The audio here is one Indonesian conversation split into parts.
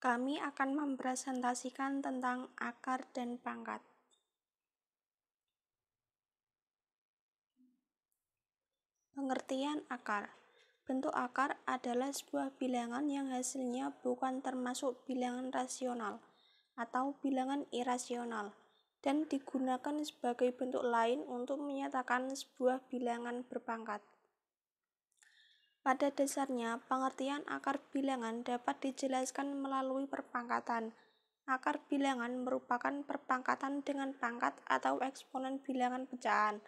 Kami akan mempresentasikan tentang akar dan pangkat. Pengertian akar Bentuk akar adalah sebuah bilangan yang hasilnya bukan termasuk bilangan rasional atau bilangan irasional dan digunakan sebagai bentuk lain untuk menyatakan sebuah bilangan berpangkat. Pada dasarnya, pengertian akar bilangan dapat dijelaskan melalui perpangkatan. Akar bilangan merupakan perpangkatan dengan pangkat atau eksponen bilangan pecahan.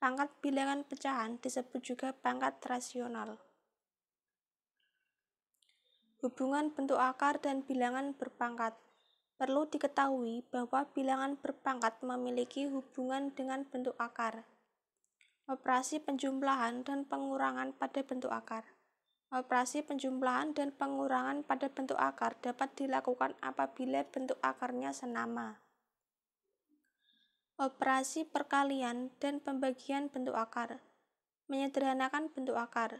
Pangkat bilangan pecahan disebut juga pangkat rasional. Hubungan bentuk akar dan bilangan berpangkat Perlu diketahui bahwa bilangan berpangkat memiliki hubungan dengan bentuk akar operasi penjumlahan dan pengurangan pada bentuk akar. Operasi penjumlahan dan pengurangan pada bentuk akar dapat dilakukan apabila bentuk akarnya senama. Operasi perkalian dan pembagian bentuk akar menyederhanakan bentuk akar.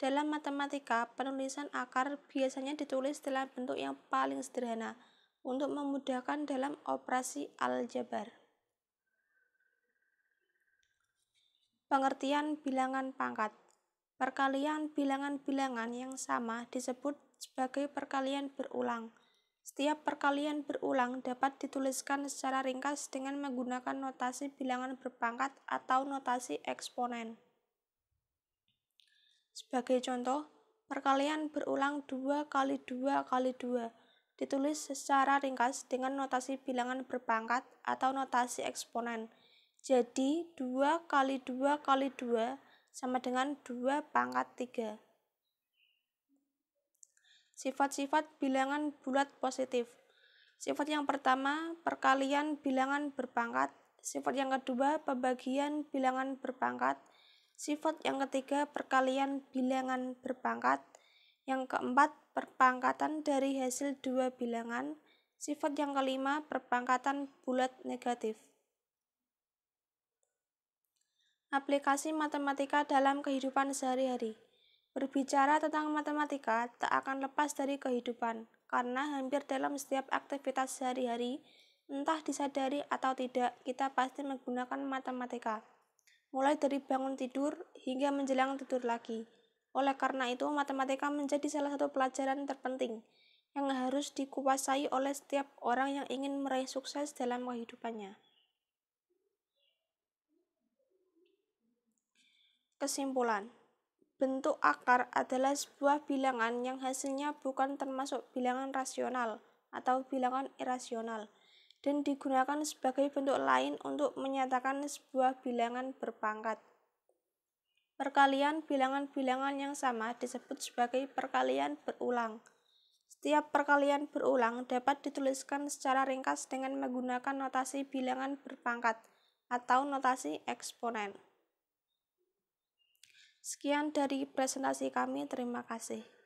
Dalam matematika, penulisan akar biasanya ditulis dalam bentuk yang paling sederhana untuk memudahkan dalam operasi aljabar. Pengertian bilangan pangkat Perkalian bilangan-bilangan yang sama disebut sebagai perkalian berulang. Setiap perkalian berulang dapat dituliskan secara ringkas dengan menggunakan notasi bilangan berpangkat atau notasi eksponen. Sebagai contoh, perkalian berulang 2 kali 2 kali 2 ditulis secara ringkas dengan notasi bilangan berpangkat atau notasi eksponen jadi 2 kali 2 kali 2 sama dengan 2 pangkat 3. Sifat-sifat bilangan bulat positif. Sifat yang pertama, perkalian bilangan berpangkat. Sifat yang kedua, pembagian bilangan berpangkat. Sifat yang ketiga, perkalian bilangan berpangkat. Yang keempat, perpangkatan dari hasil dua bilangan. Sifat yang kelima, perpangkatan bulat negatif aplikasi matematika dalam kehidupan sehari-hari. Berbicara tentang matematika tak akan lepas dari kehidupan, karena hampir dalam setiap aktivitas sehari-hari, entah disadari atau tidak, kita pasti menggunakan matematika. Mulai dari bangun tidur hingga menjelang tidur lagi. Oleh karena itu, matematika menjadi salah satu pelajaran terpenting yang harus dikuasai oleh setiap orang yang ingin meraih sukses dalam kehidupannya. Kesimpulan Bentuk akar adalah sebuah bilangan yang hasilnya bukan termasuk bilangan rasional atau bilangan irasional dan digunakan sebagai bentuk lain untuk menyatakan sebuah bilangan berpangkat. Perkalian bilangan-bilangan yang sama disebut sebagai perkalian berulang. Setiap perkalian berulang dapat dituliskan secara ringkas dengan menggunakan notasi bilangan berpangkat atau notasi eksponen. Sekian dari presentasi kami, terima kasih.